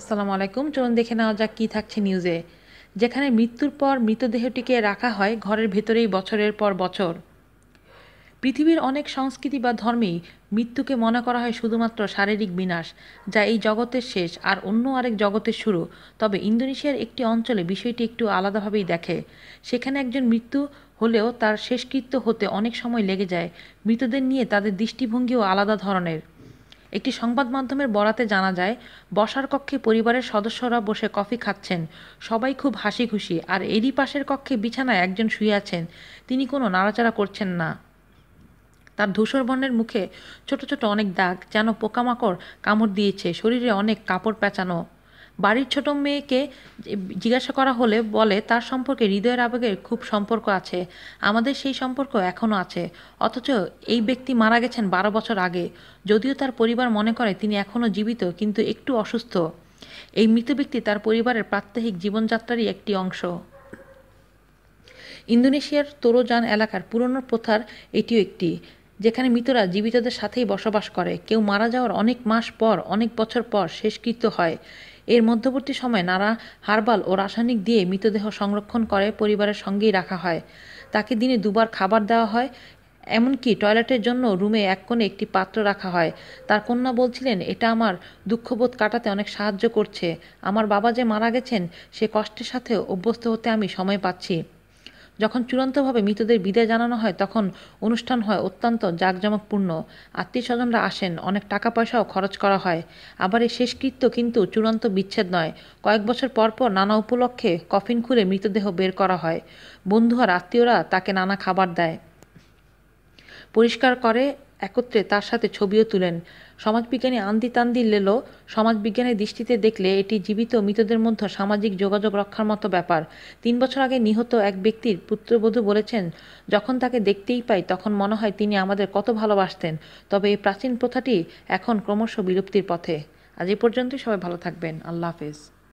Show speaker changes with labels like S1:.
S1: আসসালামু আলাইকুম চলুন দেখে নেওয়া যাক কী থাকছে নিউজে যেখানে মৃত্যুর পর মৃতদেহটিকে রাখা হয় ঘরের ভেতরেই বছরের পর বছর পৃথিবীর অনেক সংস্কৃতি বা ধর্মেই মৃত্যুকে মনে করা হয় শুধুমাত্র শারীরিক বিনাশ যা এই জগতের শেষ আর অন্য আরেক জগতের শুরু তবে ইন্দোনেশিয়ার একটি অঞ্চলে বিষয়টি একটু আলাদাভাবেই দেখে সেখানে একজন মৃত্যু হলেও তার শেষকৃত্য হতে অনেক সময় লেগে যায় মৃতদের নিয়ে তাদের দৃষ্টিভঙ্গিও আলাদা ধরনের একটি সংবাদ মাধ্যমের বরাতে জানা যায় বসার কক্ষে পরিবারের সদস্যরা বসে কফি খাচ্ছেন সবাই খুব হাসি খুশি আর এরই পাশের কক্ষে বিছানায় একজন শুয়ে আছেন তিনি কোনো নাড়াচাড়া করছেন না তার ধূসর বর্ণের মুখে ছোট ছোট অনেক দাগ যেন পোকামাকড় কামড় দিয়েছে শরীরে অনেক কাপড় পেঁচানো বাড়ির ছোট মেয়েকে জিজ্ঞাসা করা হলে বলে তার সম্পর্কে হৃদয়ের আবেগের খুব সম্পর্ক আছে আমাদের সেই সম্পর্ক এখনও আছে অথচ এই ব্যক্তি মারা গেছেন বারো বছর আগে যদিও তার পরিবার মনে করে তিনি এখনও জীবিত কিন্তু একটু অসুস্থ এই মৃত ব্যক্তি তার পরিবারের প্রাত্যহিক জীবনযাত্রারই একটি অংশ ইন্দোনেশিয়ার তোরোজান এলাকার পুরনো প্রথার এটিও একটি যেখানে মৃতরা জীবিতদের সাথেই বসবাস করে কেউ মারা যাওয়ার অনেক মাস পর অনেক বছর পর শেষকৃত্য হয় এর মধ্যবর্তী সময় নানা হার্বাল ও রাসায়নিক দিয়ে মৃতদেহ সংরক্ষণ করে পরিবারের সঙ্গেই রাখা হয় তাকে দিনে দুবার খাবার দেওয়া হয় এমনকি টয়লেটের জন্য রুমে এক কোণে একটি পাত্র রাখা হয় তার কন্যা বলছিলেন এটা আমার দুঃখবোধ কাটাতে অনেক সাহায্য করছে আমার বাবা যে মারা গেছেন সে কষ্টের সাথে অভ্যস্ত হতে আমি সময় পাচ্ছি যখন চূড়ান্তভাবে মৃতদের বিদায় জানানো হয় তখন অনুষ্ঠান হয় অত্যন্ত জাঁকজমকপূর্ণ আত্মীয় স্বজনরা আসেন অনেক টাকা পয়সাও খরচ করা হয় আবার এই শেষকৃত্য কিন্তু চূড়ান্ত বিচ্ছেদ নয় কয়েক বছর পরপর নানা উপলক্ষে কফিন খুলে মৃতদেহ বের করা হয় বন্ধু আর আত্মীয়রা তাকে নানা খাবার দেয় পরিষ্কার করে একত্রে তার সাথে ছবিও তুলেন সমাজবিজ্ঞানী আন্দি তান্দি লেলো সমাজবিজ্ঞানের দৃষ্টিতে দেখলে এটি জীবিত মৃতদের মধ্যে সামাজিক যোগাযোগ রক্ষার মতো ব্যাপার তিন বছর আগে নিহত এক ব্যক্তির পুত্রবধূ বলেছেন যখন তাকে দেখতেই পাই তখন মনে হয় তিনি আমাদের কত ভালোবাসতেন তবে এই প্রাচীন প্রথাটি এখন ক্রমশ বিলুপ্তির পথে আজ এই পর্যন্তই সবাই ভালো থাকবেন আল্লাহ হাফেজ